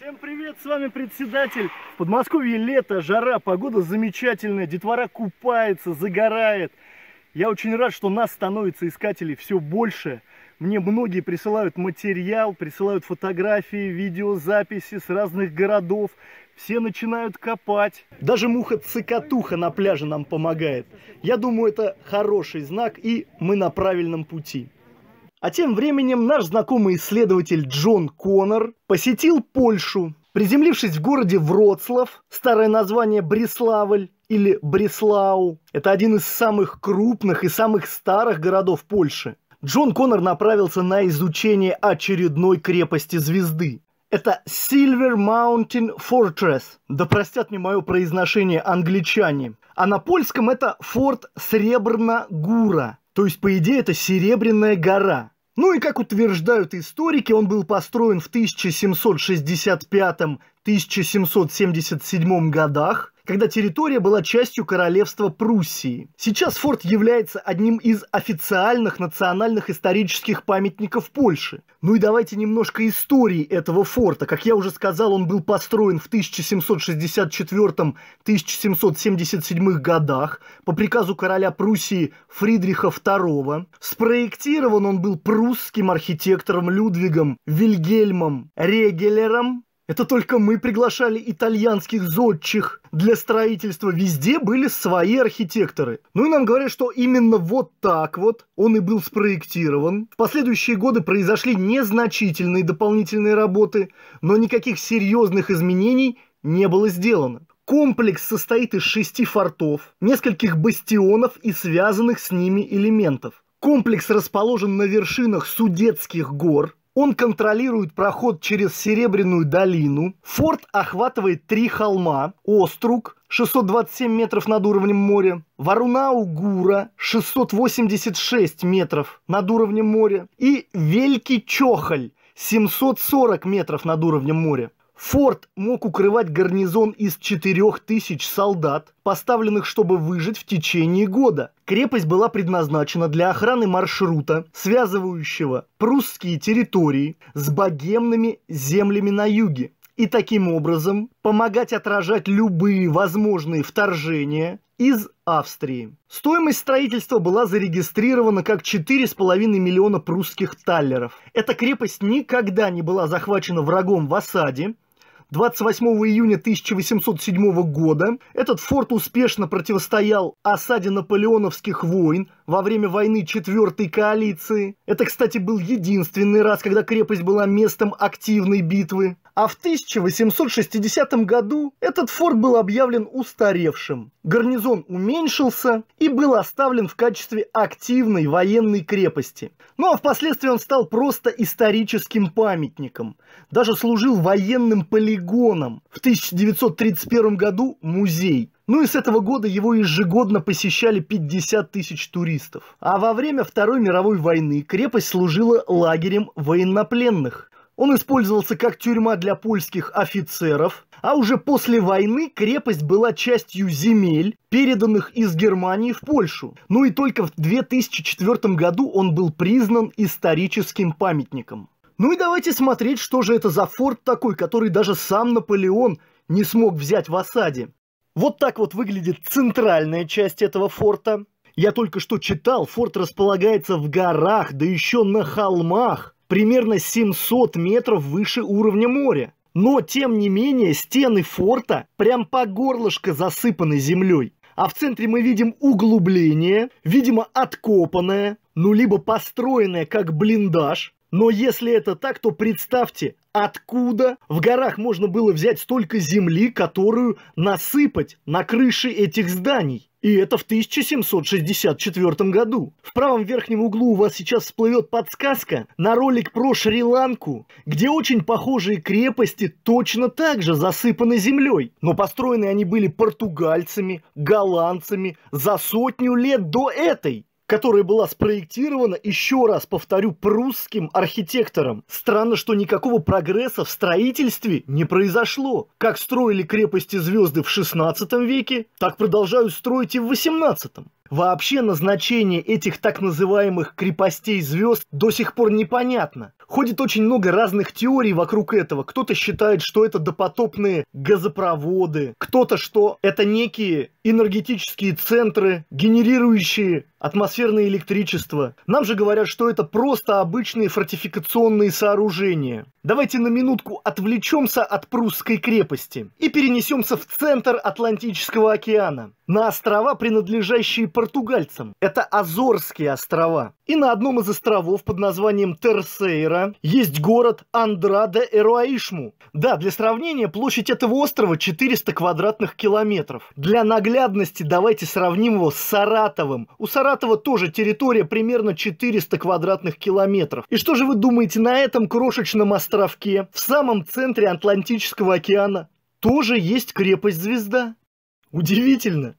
Всем привет, с вами председатель. В Подмосковье лето, жара, погода замечательная, детвора купается, загорает. Я очень рад, что нас становится искателей все больше. Мне многие присылают материал, присылают фотографии, видеозаписи с разных городов. Все начинают копать. Даже муха-цикатуха на пляже нам помогает. Я думаю, это хороший знак и мы на правильном пути. А тем временем наш знакомый исследователь Джон Коннор посетил Польшу, приземлившись в городе Вроцлав, старое название Бреславль, или Бреслау. Это один из самых крупных и самых старых городов Польши. Джон Коннор направился на изучение очередной крепости звезды. Это Silver Mountain Fortress. Да простят мне мое произношение англичане. А на польском это форт Сребрна Гура. То есть, по идее, это Серебряная гора. Ну и, как утверждают историки, он был построен в 1765-1777 годах когда территория была частью королевства Пруссии. Сейчас форт является одним из официальных национальных исторических памятников Польши. Ну и давайте немножко истории этого форта. Как я уже сказал, он был построен в 1764-1777 годах по приказу короля Пруссии Фридриха II. Спроектирован он был прусским архитектором Людвигом Вильгельмом Регелером это только мы приглашали итальянских зодчих. Для строительства везде были свои архитекторы. Ну и нам говорят, что именно вот так вот он и был спроектирован. В последующие годы произошли незначительные дополнительные работы, но никаких серьезных изменений не было сделано. Комплекс состоит из шести фортов, нескольких бастионов и связанных с ними элементов. Комплекс расположен на вершинах Судетских гор, он контролирует проход через Серебряную долину. Форт охватывает три холма. Оструг, 627 метров над уровнем моря. Варунаугура 686 метров над уровнем моря. И Великий Чохоль, 740 метров над уровнем моря. Форт мог укрывать гарнизон из 4000 солдат, поставленных, чтобы выжить в течение года. Крепость была предназначена для охраны маршрута, связывающего прусские территории с богемными землями на юге. И таким образом помогать отражать любые возможные вторжения из Австрии. Стоимость строительства была зарегистрирована как 4,5 миллиона прусских таллеров. Эта крепость никогда не была захвачена врагом в осаде, 28 июня 1807 года этот форт успешно противостоял осаде наполеоновских войн во время войны четвертой коалиции. Это, кстати, был единственный раз, когда крепость была местом активной битвы. А в 1860 году этот форт был объявлен устаревшим. Гарнизон уменьшился и был оставлен в качестве активной военной крепости. Ну а впоследствии он стал просто историческим памятником. Даже служил военным полигоном. В 1931 году музей. Ну и с этого года его ежегодно посещали 50 тысяч туристов. А во время Второй мировой войны крепость служила лагерем военнопленных. Он использовался как тюрьма для польских офицеров, а уже после войны крепость была частью земель, переданных из Германии в Польшу. Ну и только в 2004 году он был признан историческим памятником. Ну и давайте смотреть, что же это за форт такой, который даже сам Наполеон не смог взять в осаде. Вот так вот выглядит центральная часть этого форта. Я только что читал, форт располагается в горах, да еще на холмах примерно 700 метров выше уровня моря. Но, тем не менее, стены форта прям по горлышко засыпаны землей. А в центре мы видим углубление, видимо, откопанное, ну, либо построенное как блиндаж. Но если это так, то представьте, откуда в горах можно было взять столько земли, которую насыпать на крыши этих зданий? И это в 1764 году. В правом верхнем углу у вас сейчас всплывет подсказка на ролик про Шри-Ланку, где очень похожие крепости точно так же засыпаны землей. Но построены они были португальцами, голландцами за сотню лет до этой которая была спроектирована, еще раз повторю, прусским архитектором. Странно, что никакого прогресса в строительстве не произошло. Как строили крепости звезды в 16 веке, так продолжают строить и в 18. Вообще назначение этих так называемых крепостей звезд до сих пор непонятно. Ходит очень много разных теорий вокруг этого. Кто-то считает, что это допотопные газопроводы, кто-то, что это некие энергетические центры, генерирующие атмосферное электричество. Нам же говорят, что это просто обычные фортификационные сооружения. Давайте на минутку отвлечемся от прусской крепости и перенесемся в центр Атлантического океана, на острова, принадлежащие португальцам. Это Азорские острова. И на одном из островов под названием Терсейра есть город Андрада Эруаишму. Да, для сравнения, площадь этого острова 400 квадратных километров. Для наглядности давайте сравним его с Саратовым. У Саратова тоже территория примерно 400 квадратных километров. И что же вы думаете на этом крошечном островке, в самом центре Атлантического океана, тоже есть крепость-звезда? Удивительно!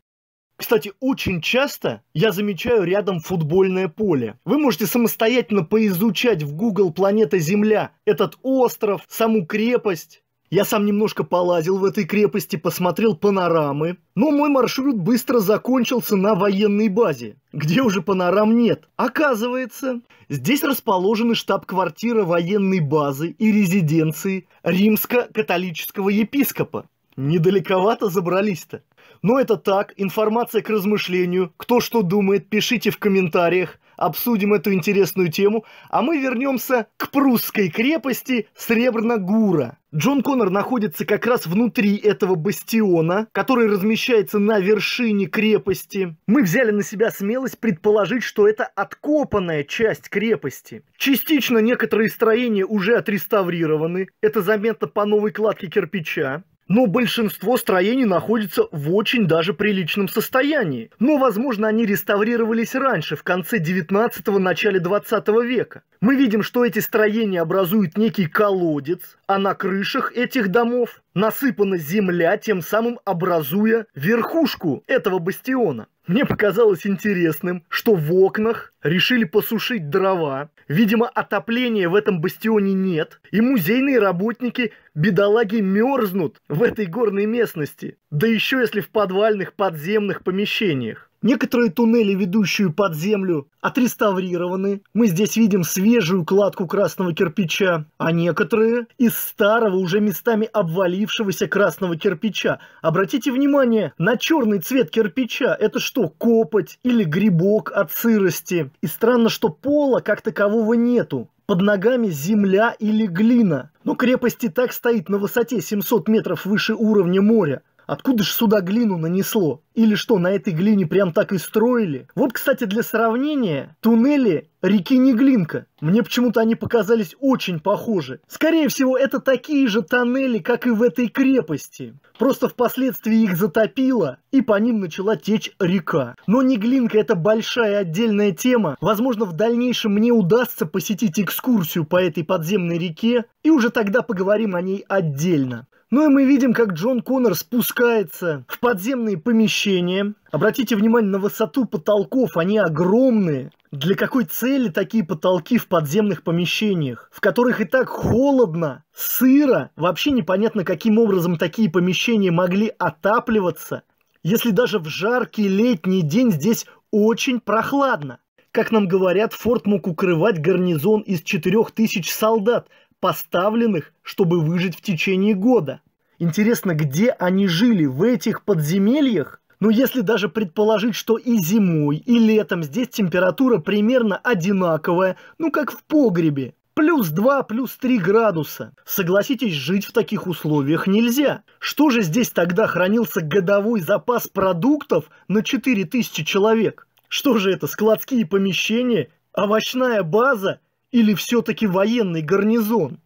Кстати, очень часто я замечаю рядом футбольное поле. Вы можете самостоятельно поизучать в Google планета Земля этот остров, саму крепость. Я сам немножко полазил в этой крепости, посмотрел панорамы, но мой маршрут быстро закончился на военной базе, где уже панорам нет. Оказывается, здесь расположены штаб-квартира военной базы и резиденции римско-католического епископа. Недалековато забрались-то. Но это так, информация к размышлению. Кто что думает, пишите в комментариях. Обсудим эту интересную тему, а мы вернемся к прусской крепости Сребрногура. Джон Коннор находится как раз внутри этого бастиона, который размещается на вершине крепости. Мы взяли на себя смелость предположить, что это откопанная часть крепости. Частично некоторые строения уже отреставрированы. Это заметно по новой кладке кирпича но большинство строений находится в очень даже приличном состоянии. Но, возможно, они реставрировались раньше, в конце 19-го, начале 20 века. Мы видим, что эти строения образуют некий колодец, а на крышах этих домов насыпана земля, тем самым образуя верхушку этого бастиона. Мне показалось интересным, что в окнах решили посушить дрова. Видимо, отопления в этом бастионе нет, и музейные работники, бедолаги, мерзнут в этой горной местности. Да еще если в подвальных подземных помещениях. Некоторые туннели, ведущие под землю, отреставрированы. Мы здесь видим свежую кладку красного кирпича, а некоторые из старого, уже местами обвалившегося красного кирпича. Обратите внимание на черный цвет кирпича. Это что, копоть или грибок от сырости? И странно, что пола как такового нету. Под ногами земля или глина. Но крепость и так стоит на высоте 700 метров выше уровня моря. Откуда ж сюда глину нанесло? Или что, на этой глине прям так и строили? Вот, кстати, для сравнения, туннели реки Неглинка. Мне почему-то они показались очень похожи. Скорее всего, это такие же тоннели, как и в этой крепости. Просто впоследствии их затопило, и по ним начала течь река. Но Неглинка это большая отдельная тема. Возможно, в дальнейшем мне удастся посетить экскурсию по этой подземной реке, и уже тогда поговорим о ней отдельно. Ну и мы видим, как Джон Коннор спускается в подземные помещения. Обратите внимание на высоту потолков, они огромные. Для какой цели такие потолки в подземных помещениях, в которых и так холодно, сыро, вообще непонятно, каким образом такие помещения могли отапливаться, если даже в жаркий летний день здесь очень прохладно. Как нам говорят, форт мог укрывать гарнизон из 4000 солдат – поставленных, чтобы выжить в течение года. Интересно, где они жили, в этих подземельях? Но ну, если даже предположить, что и зимой, и летом здесь температура примерно одинаковая, ну как в погребе, плюс 2, плюс 3 градуса. Согласитесь, жить в таких условиях нельзя. Что же здесь тогда хранился годовой запас продуктов на 4000 человек? Что же это, складские помещения, овощная база или все-таки военный гарнизон?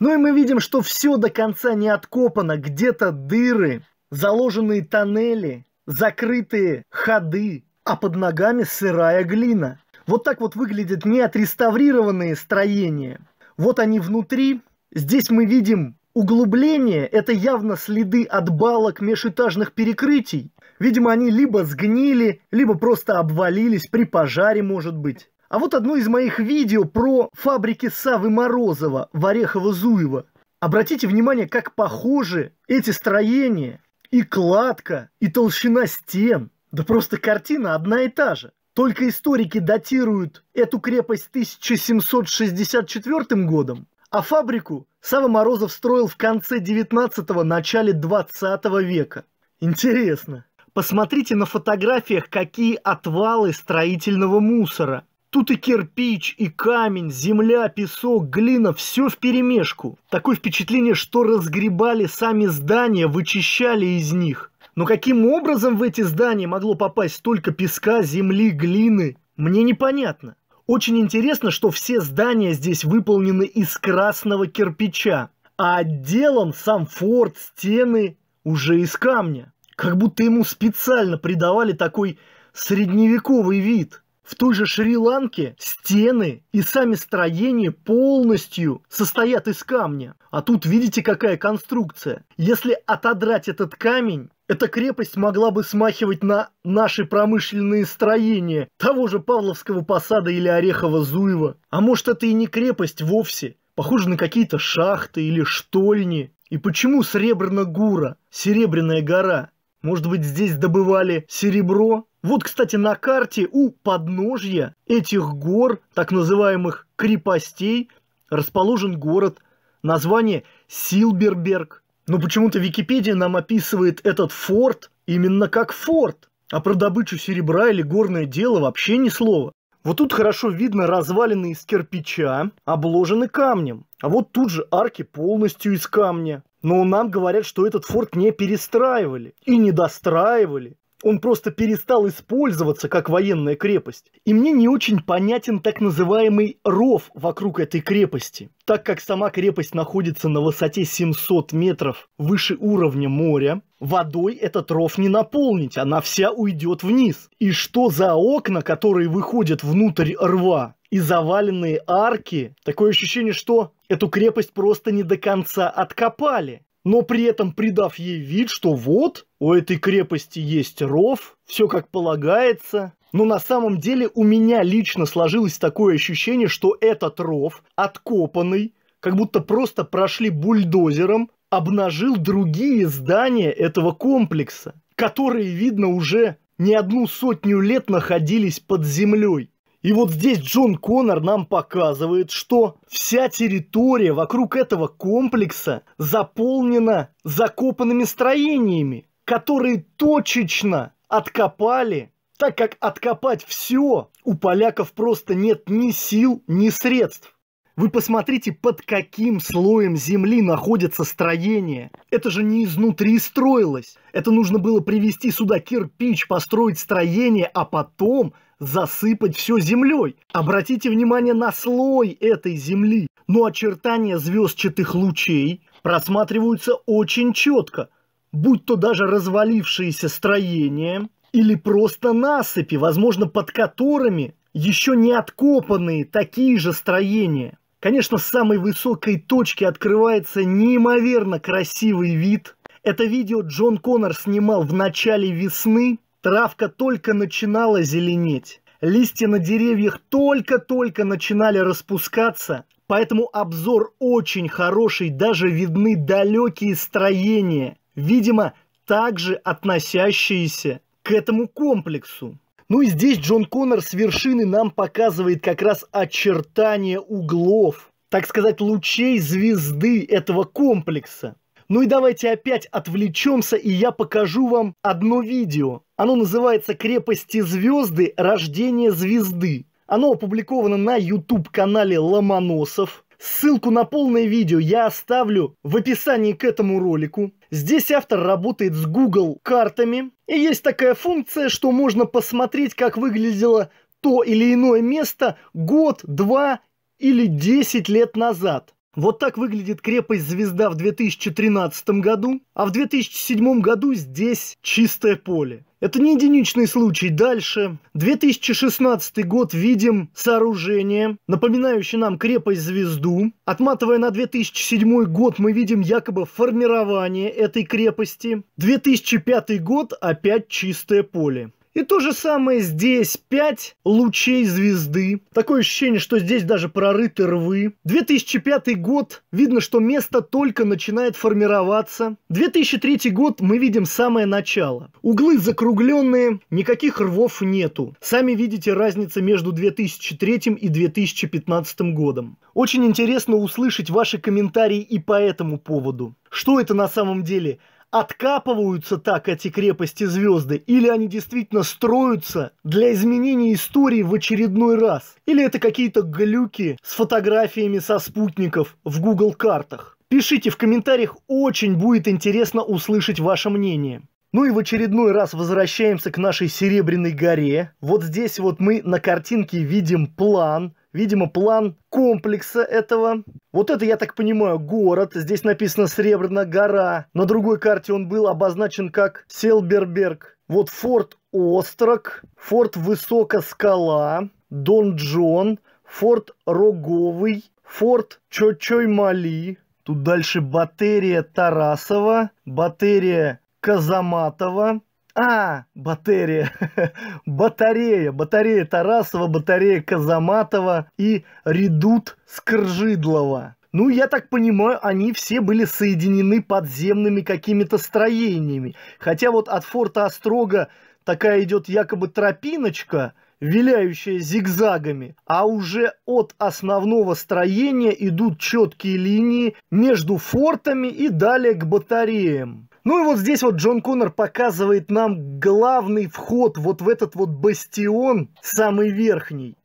Ну и мы видим, что все до конца не откопано, где-то дыры, заложенные тоннели, закрытые ходы, а под ногами сырая глина. Вот так вот выглядят неотреставрированные строения. Вот они внутри. Здесь мы видим углубление. Это явно следы от балок межэтажных перекрытий. Видимо, они либо сгнили, либо просто обвалились при пожаре, может быть. А вот одно из моих видео про фабрики Савы Морозова в Орехово-Зуево. Обратите внимание, как похожи эти строения. И кладка, и толщина стен. Да просто картина одна и та же. Только историки датируют эту крепость 1764 годом, а фабрику Сава Морозов строил в конце 19-го, начале 20 века. Интересно. Посмотрите на фотографиях, какие отвалы строительного мусора. Тут и кирпич, и камень, земля, песок, глина, все в перемешку. Такое впечатление, что разгребали сами здания, вычищали из них. Но каким образом в эти здания могло попасть столько песка, земли, глины, мне непонятно. Очень интересно, что все здания здесь выполнены из красного кирпича, а отделан сам форт, стены уже из камня. Как будто ему специально придавали такой средневековый вид – в той же Шри-Ланке стены и сами строения полностью состоят из камня. А тут видите, какая конструкция. Если отодрать этот камень, эта крепость могла бы смахивать на наши промышленные строения того же Павловского посада или Орехово-Зуева. А может это и не крепость вовсе, похоже на какие-то шахты или штольни. И почему Сребрна Гура, Серебряная гора? Может быть здесь добывали серебро? Вот, кстати, на карте у подножья этих гор, так называемых крепостей, расположен город, название Силберберг. Но почему-то Википедия нам описывает этот форт именно как форт, а про добычу серебра или горное дело вообще ни слова. Вот тут хорошо видно развалины из кирпича, обложены камнем. А вот тут же арки полностью из камня. Но нам говорят, что этот форт не перестраивали и не достраивали он просто перестал использоваться как военная крепость. И мне не очень понятен так называемый ров вокруг этой крепости, так как сама крепость находится на высоте 700 метров выше уровня моря, водой этот ров не наполнить, она вся уйдет вниз. И что за окна, которые выходят внутрь рва? И заваленные арки, такое ощущение, что эту крепость просто не до конца откопали но при этом придав ей вид, что вот, у этой крепости есть ров, все как полагается. Но на самом деле у меня лично сложилось такое ощущение, что этот ров откопанный, как будто просто прошли бульдозером, обнажил другие здания этого комплекса, которые, видно, уже не одну сотню лет находились под землей. И вот здесь Джон Коннор нам показывает, что вся территория вокруг этого комплекса заполнена закопанными строениями которые точечно откопали, так как откопать все у поляков просто нет ни сил, ни средств. Вы посмотрите, под каким слоем земли находится строение. Это же не изнутри строилось. Это нужно было привезти сюда кирпич, построить строение, а потом засыпать все землей. Обратите внимание на слой этой земли. Но очертания звездчатых лучей просматриваются очень четко будь то даже развалившиеся строения или просто насыпи, возможно, под которыми еще не откопанные такие же строения. Конечно, с самой высокой точки открывается неимоверно красивый вид. Это видео Джон Коннор снимал в начале весны. Травка только начинала зеленеть. Листья на деревьях только-только начинали распускаться, поэтому обзор очень хороший, даже видны далекие строения – видимо, также относящиеся к этому комплексу. Ну и здесь Джон Коннор с вершины нам показывает как раз очертания углов, так сказать, лучей звезды этого комплекса. Ну и давайте опять отвлечемся, и я покажу вам одно видео. Оно называется «Крепости звезды. Рождение звезды». Оно опубликовано на YouTube-канале Ломоносов. Ссылку на полное видео я оставлю в описании к этому ролику. Здесь автор работает с Google картами. И есть такая функция, что можно посмотреть, как выглядело то или иное место год, два или десять лет назад. Вот так выглядит крепость «Звезда» в 2013 году, а в 2007 году здесь чистое поле. Это не единичный случай. Дальше. 2016 год видим сооружение, напоминающее нам крепость «Звезду». Отматывая на 2007 год, мы видим якобы формирование этой крепости. 2005 год опять чистое поле. И то же самое здесь. пять лучей звезды. Такое ощущение, что здесь даже прорыты рвы. 2005 год. Видно, что место только начинает формироваться. 2003 год мы видим самое начало. Углы закругленные, никаких рвов нету. Сами видите разницу между 2003 и 2015 годом. Очень интересно услышать ваши комментарии и по этому поводу. Что это на самом деле? откапываются так эти крепости звезды, или они действительно строятся для изменения истории в очередной раз, или это какие-то глюки с фотографиями со спутников в Google картах. Пишите в комментариях, очень будет интересно услышать ваше мнение. Ну и в очередной раз возвращаемся к нашей Серебряной горе. Вот здесь вот мы на картинке видим план, Видимо, план комплекса этого. Вот это, я так понимаю, город. Здесь написано Сребрная гора. На другой карте он был обозначен как Селберберг. Вот форт Острог, форт Высокая скала, Дон Джон, форт Роговый, форт Чочой-Мали. Тут дальше батарея Тарасова, батарея Казаматова, а, батарея. батарея. Батарея Тарасова, батарея Казаматова и редут Скржидлова. Ну, я так понимаю, они все были соединены подземными какими-то строениями. Хотя вот от форта Острога такая идет якобы тропиночка, виляющая зигзагами, а уже от основного строения идут четкие линии между фортами и далее к батареям. Ну и вот здесь вот Джон Коннор показывает нам главный вход вот в этот вот бастион, самый верхний,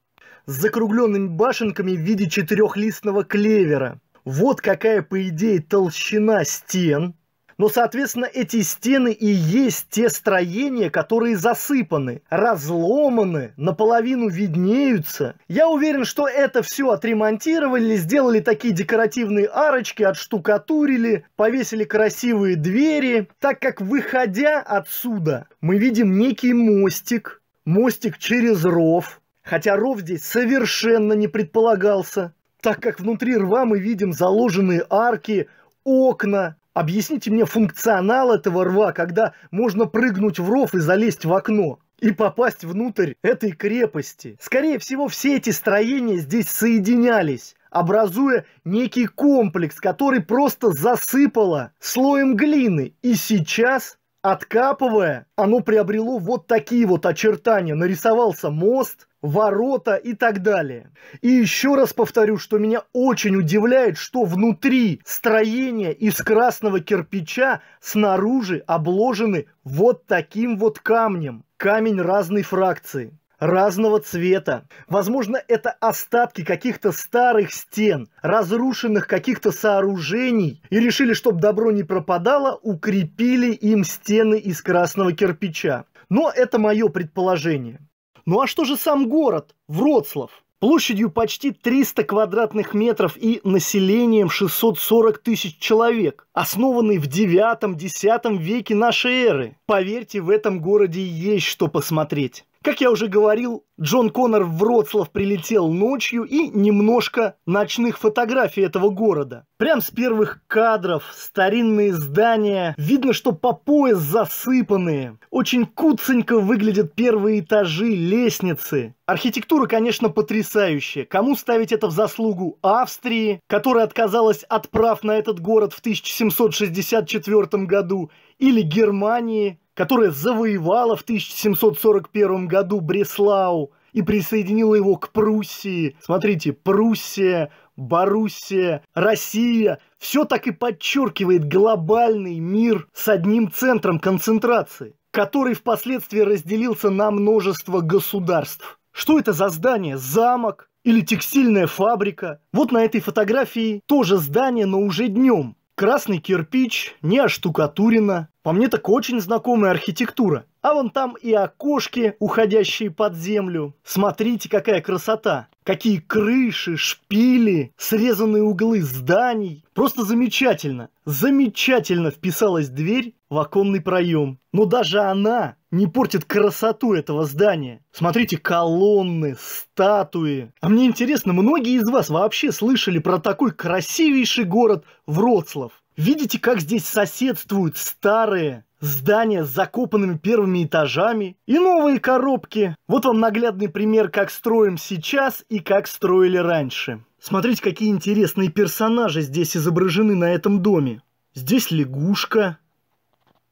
с закругленными башенками в виде четырехлистного клевера. Вот какая, по идее, толщина стен – но, соответственно, эти стены и есть те строения, которые засыпаны, разломаны, наполовину виднеются. Я уверен, что это все отремонтировали, сделали такие декоративные арочки, отштукатурили, повесили красивые двери, так как выходя отсюда, мы видим некий мостик, мостик через ров, хотя ров здесь совершенно не предполагался, так как внутри рва мы видим заложенные арки, окна, Объясните мне функционал этого рва, когда можно прыгнуть в ров и залезть в окно и попасть внутрь этой крепости. Скорее всего, все эти строения здесь соединялись образуя некий комплекс, который просто засыпало слоем глины. И сейчас, откапывая, оно приобрело вот такие вот очертания. Нарисовался мост, ворота и так далее. И еще раз повторю, что меня очень удивляет, что внутри строения из красного кирпича снаружи обложены вот таким вот камнем. Камень разной фракции разного цвета. Возможно, это остатки каких-то старых стен, разрушенных каких-то сооружений. И решили, чтобы добро не пропадало, укрепили им стены из красного кирпича. Но это мое предположение. Ну а что же сам город, Вроцлав? Площадью почти 300 квадратных метров и населением 640 тысяч человек, основанный в 9-10 веке нашей эры. Поверьте, в этом городе есть что посмотреть. Как я уже говорил, Джон Коннор в Вроцлав прилетел ночью и немножко ночных фотографий этого города. Прям с первых кадров старинные здания, видно, что по пояс засыпанные. Очень куценько выглядят первые этажи, лестницы. Архитектура, конечно, потрясающая. Кому ставить это в заслугу? Австрии, которая отказалась от прав на этот город в 1764 году, или Германии, которая завоевала в 1741 году Бреслау и присоединила его к Пруссии. Смотрите, Пруссия, Боруссия, Россия. Все так и подчеркивает глобальный мир с одним центром концентрации, который впоследствии разделился на множество государств. Что это за здание? Замок или текстильная фабрика? Вот на этой фотографии тоже здание, но уже днем. Красный кирпич, не оштукатурено. По мне так очень знакомая архитектура. А вон там и окошки, уходящие под землю. Смотрите, какая красота. Какие крыши, шпили, срезанные углы зданий. Просто замечательно. Замечательно вписалась дверь в оконный проем. Но даже она не портит красоту этого здания. Смотрите, колонны, статуи. А мне интересно, многие из вас вообще слышали про такой красивейший город Вроцлав? Видите, как здесь соседствуют старые здания с закопанными первыми этажами и новые коробки. Вот вам наглядный пример, как строим сейчас и как строили раньше. Смотрите, какие интересные персонажи здесь изображены на этом доме. Здесь лягушка,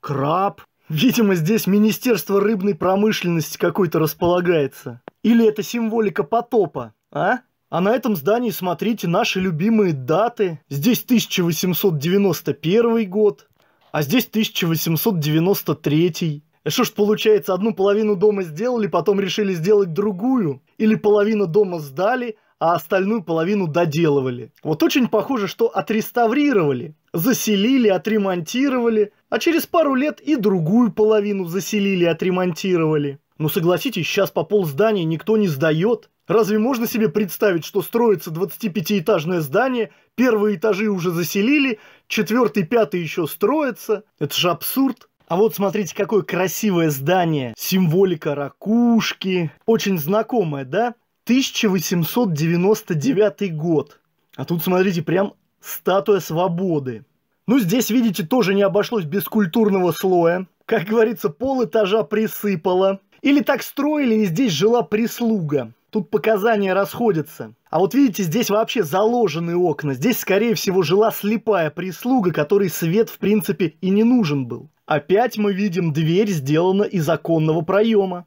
краб. Видимо, здесь Министерство рыбной промышленности какой-то располагается. Или это символика потопа, а? А на этом здании смотрите наши любимые даты. Здесь 1891 год, а здесь 1893. И что ж получается, одну половину дома сделали, потом решили сделать другую? Или половину дома сдали, а остальную половину доделывали. Вот очень похоже, что отреставрировали, заселили, отремонтировали, а через пару лет и другую половину заселили, отремонтировали. Ну согласитесь, сейчас по пол здания никто не сдает. Разве можно себе представить, что строится 25-этажное здание, первые этажи уже заселили, четвертый, пятый еще строится? Это же абсурд. А вот смотрите, какое красивое здание. Символика ракушки. Очень знакомое, да? 1899 год. А тут, смотрите, прям статуя свободы. Ну, здесь, видите, тоже не обошлось без культурного слоя. Как говорится, пол этажа присыпало. Или так строили, и здесь жила прислуга. Тут показания расходятся. А вот видите, здесь вообще заложены окна. Здесь, скорее всего, жила слепая прислуга, которой свет, в принципе, и не нужен был. Опять мы видим, дверь сделана из оконного проема.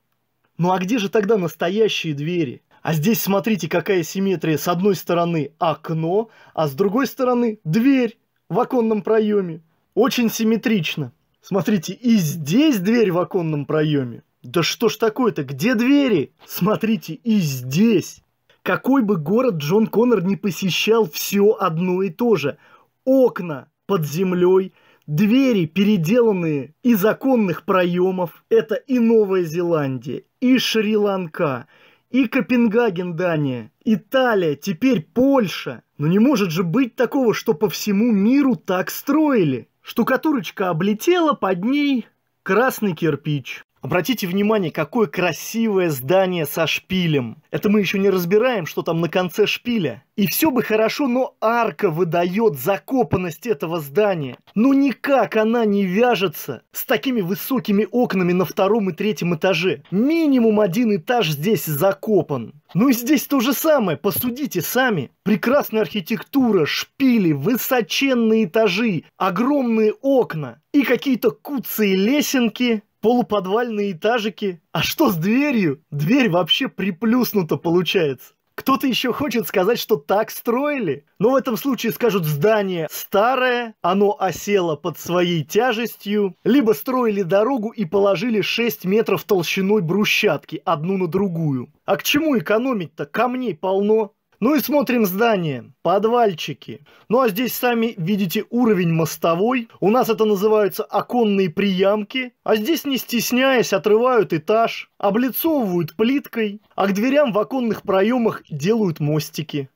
Ну а где же тогда настоящие двери? А здесь смотрите, какая симметрия. С одной стороны окно, а с другой стороны дверь в оконном проеме. Очень симметрично. Смотрите, и здесь дверь в оконном проеме. Да что ж такое-то? Где двери? Смотрите, и здесь. Какой бы город Джон Коннор не посещал, все одно и то же. Окна под землей, двери, переделанные из оконных проемов. Это и Новая Зеландия, и Шри-Ланка, и Копенгаген, Дания, Италия, теперь Польша. Но не может же быть такого, что по всему миру так строили. Штукатурочка облетела, под ней красный кирпич. Обратите внимание, какое красивое здание со шпилем. Это мы еще не разбираем, что там на конце шпиля. И все бы хорошо, но арка выдает закопанность этого здания. Но никак она не вяжется с такими высокими окнами на втором и третьем этаже. Минимум один этаж здесь закопан. Ну и здесь то же самое, посудите сами. Прекрасная архитектура, шпили, высоченные этажи, огромные окна и какие-то куцы и лесенки – полуподвальные этажики. А что с дверью? Дверь вообще приплюснута получается. Кто-то еще хочет сказать, что так строили. Но ну, в этом случае скажут здание старое, оно осело под своей тяжестью. Либо строили дорогу и положили 6 метров толщиной брусчатки одну на другую. А к чему экономить-то? Камней полно. Ну и смотрим здание, подвальчики. Ну а здесь сами видите уровень мостовой. У нас это называются оконные приямки. А здесь, не стесняясь, отрывают этаж, облицовывают плиткой, а к дверям в оконных проемах делают мостики.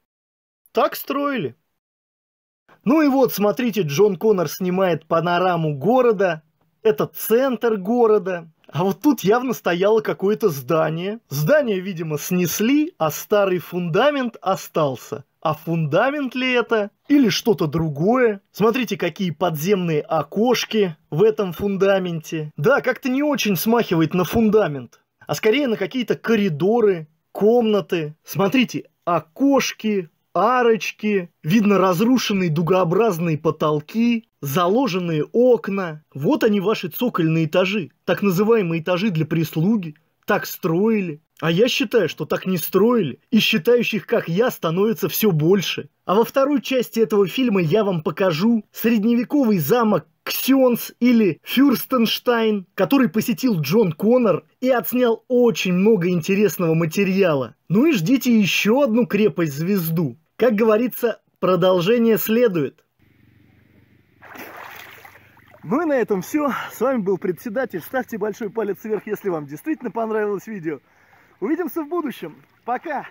Так строили. Ну и вот, смотрите, Джон Коннор снимает панораму города, это центр города. А вот тут явно стояло какое-то здание. Здание, видимо, снесли, а старый фундамент остался. А фундамент ли это? Или что-то другое? Смотрите, какие подземные окошки в этом фундаменте. Да, как-то не очень смахивает на фундамент. А скорее на какие-то коридоры, комнаты. Смотрите, окошки, арочки, видно разрушенные дугообразные потолки, заложенные окна. Вот они ваши цокольные этажи, так называемые этажи для прислуги. Так строили. А я считаю, что так не строили, и считающих, как я, становится все больше. А во второй части этого фильма я вам покажу средневековый замок Ксенс или Фюрстенштайн, который посетил Джон Коннор и отснял очень много интересного материала. Ну и ждите еще одну крепость-звезду. Как говорится, продолжение следует. Ну и на этом все. С вами был председатель. Ставьте большой палец вверх, если вам действительно понравилось видео. Увидимся в будущем. Пока!